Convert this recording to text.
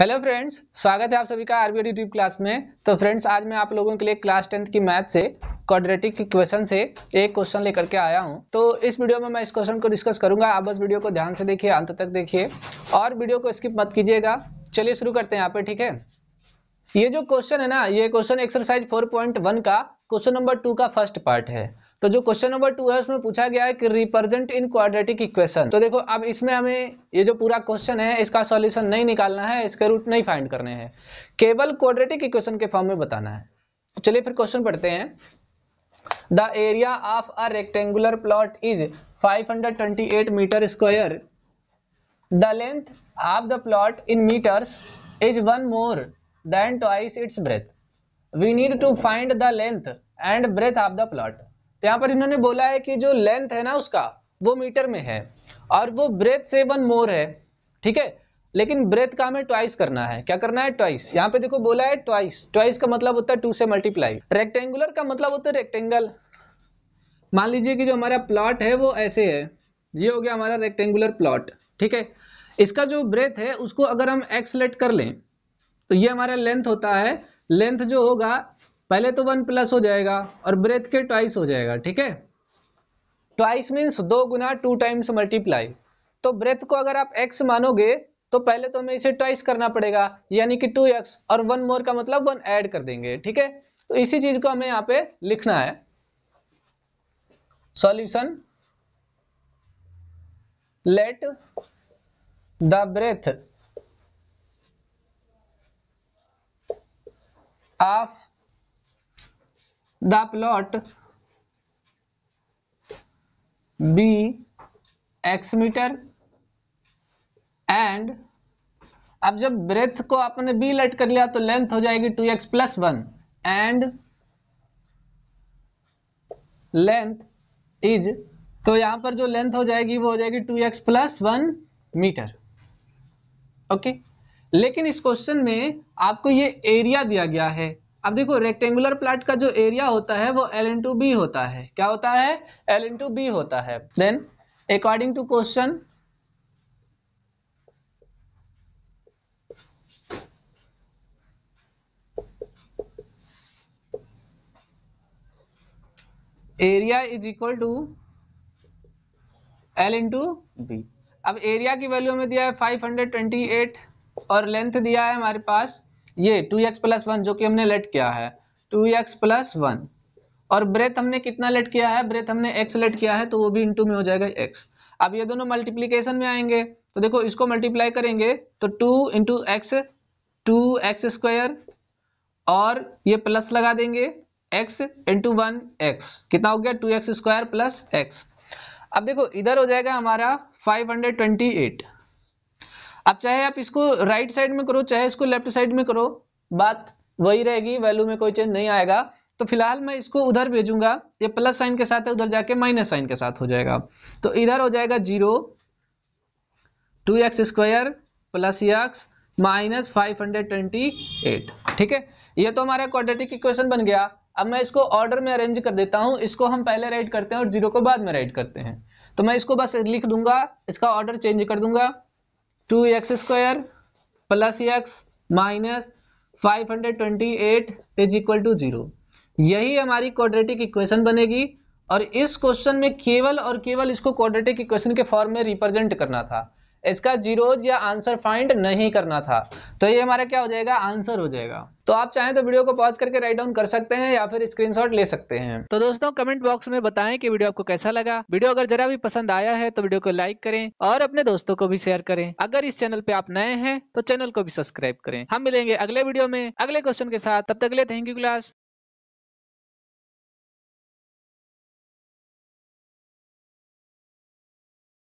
hello friends स्वागत है आप सभी का आरबीओ यूट्यूब क्लास में तो फ्रेंड्स आज मैं आप लोगों के लिए क्लास टेंथ की मैथ से क्वाड्रेटिक इक्वेशन से एक क्वेश्चन लेकर के आया हूं तो इस वीडियो में मैं इस क्वेश्चन को डिस्कस करूंगा आप बस वीडियो को ध्यान से देखिए अंत तक देखिए और वीडियो को स्किप मत कीजिएगा चलिए शुरू करते हैं यहाँ पे ठीक है ये जो क्वेश्चन है ना ये क्वेश्चन एक्सरसाइज फोर का क्वेश्चन नंबर टू का फर्स्ट पार्ट है तो जो क्वेश्चन नंबर टू है उसमें पूछा गया है कि रिप्रेजेंट इन क्वाड्रेटिक इक्वेशन तो देखो अब इसमें हमें ये जो पूरा क्वेश्चन है इसका सॉल्यूशन नहीं निकालना है इसके रूट नहीं फाइंड करने हैं केवल क्वाड्रेटिक इक्वेशन के फॉर्म में बताना है तो चलिए फिर क्वेश्चन पढ़ते हैं the area of a rectangular plot is eight metre square the length of the plot in metres is one more than twice its breadth we need to find the length and breadth of the plot तो यहाँ पर इन्होंने बोला है कि जो length है ना उसका वो मीटर में है और वो ब्रेथ सेवन मोर है ठीक है लेकिन ब्रेथ का हमें ट्वाइस करना है क्या करना है ट्वाइस यहाँ पे देखो बोला है ट्वाइस ट्वाइस का मतलब होता है टू से मल्टीप्लाई रेक्टेंगुलर का मतलब होता है रेक्टेंगल मान लीजिए कि जो हमारा प्लॉट है वो ऐसे है ये हो गया हमारा रेक्टेंगुलर प्लॉट ठीक है इसका जो ब्रेथ है उसको अगर हम एक्सलेट कर लें तो ये हमारा लेंथ होता है लेंथ जो होगा पहले तो वन प्लस हो जाएगा और ब्रेथ के ट्वाइस हो जाएगा ठीक है ट्वाइस मीन्स दो गुना टू टाइम्स मल्टीप्लाई तो ब्रेथ को अगर आप एक्स मानोगे तो पहले तो हमें इसे ट्वाइस करना पड़ेगा यानी कि टू एक्स और वन मोर का मतलब वन ऐड कर देंगे ठीक है तो इसी चीज को हमें यहाँ पे लिखना है solution let the breadth of the plot be X metre and अब जब ब्रेथ को आपने बी लेट कर लिया तो लेंथ हो जाएगी two X plus one and length is तो यहां पर जो लेंथ हो जाएगी वो हो जाएगी two X plus one metre okay लेकिन इस क्वेश्चन में आपको ये एरिया दिया गया है अब देखो रेक्टेंगुलर प्लाट का जो एरिया होता है वो एल इंटू बी होता है क्या होता है एल इंटू बी होता है then according to question area is equal to L into B अब एरिया की वैल्यू हमें दिया है 528 और लेंथ दिया है हमारे पास ये टू एक्स प्लस वन जो कि हमने लेट किया है टू एक्स प्लस वन और ब्रेथ हमने कितना लेट किया है ब्रेथ हमने एक्स लेट किया है तो वो भी इंटू में हो जाएगा एक्स अब ये दोनों मल्टीप्लीकेशन में आएंगे तो देखो इसको मल्टीप्लाई करेंगे तो two into X two X square और ये प्लस लगा देंगे एक्स इंटू वन एक्स कितना हो गया two X square plus X अब देखो इधर हो जाएगा हमारा फाइव हंड्रेड ट्वेंटी एट अब चाहे आप इसको राइट साइड में करो चाहे इसको लेफ्ट साइड में करो बात वही रहेगी वैल्यू में कोई चेंज नहीं आएगा तो फिलहाल मैं इसको उधर भेजूंगा ये प्लस साइन के साथ है उधर जाके माइनस साइन के साथ हो जाएगा तो इधर हो जाएगा zero two X square plus X minus five hundred twenty eight ठीक है ये तो हमारा क्वाड्रेटिक इक्वेशन बन गया अब मैं इसको ऑर्डर में अरेंज कर देता हूं इसको हम पहले राइट करते हैं और जीरो को बाद में राइट करते हैं तो मैं इसको बस लिख दूंगा इसका ऑर्डर चेंज कर दूंगा two X square plus X minus five hundred twenty eight is equal to zero यही हमारी क्वाड्रेटिक इक्वेशन बनेगी और इस क्वेश्चन में केवल और केवल इसको क्वाड्रेटिक इक्वेशन के फॉर्म में रिप्रेजेंट करना था इसका जीरोज या आंसर फाइंड नहीं करना था तो ये हमारा क्या हो जाएगा आंसर हो जाएगा तो आप चाहें तो वीडियो को पॉज करके राइट डाउन कर सकते हैं या फिर स्क्रीनशॉट ले सकते हैं तो दोस्तों कमेंट बॉक्स में बताएं कि वीडियो आपको कैसा लगा वीडियो अगर जरा भी पसंद आया है तो वीडियो को लाइक करें और अपने दोस्तों को भी शेयर करें अगर इस चैनल पे आप नए हैं तो चैनल को भी सब्सक्राइब करें हम मिलेंगे अगले वीडियो में अगले क्वेश्चन के साथ तब तक थैंक यू क्लास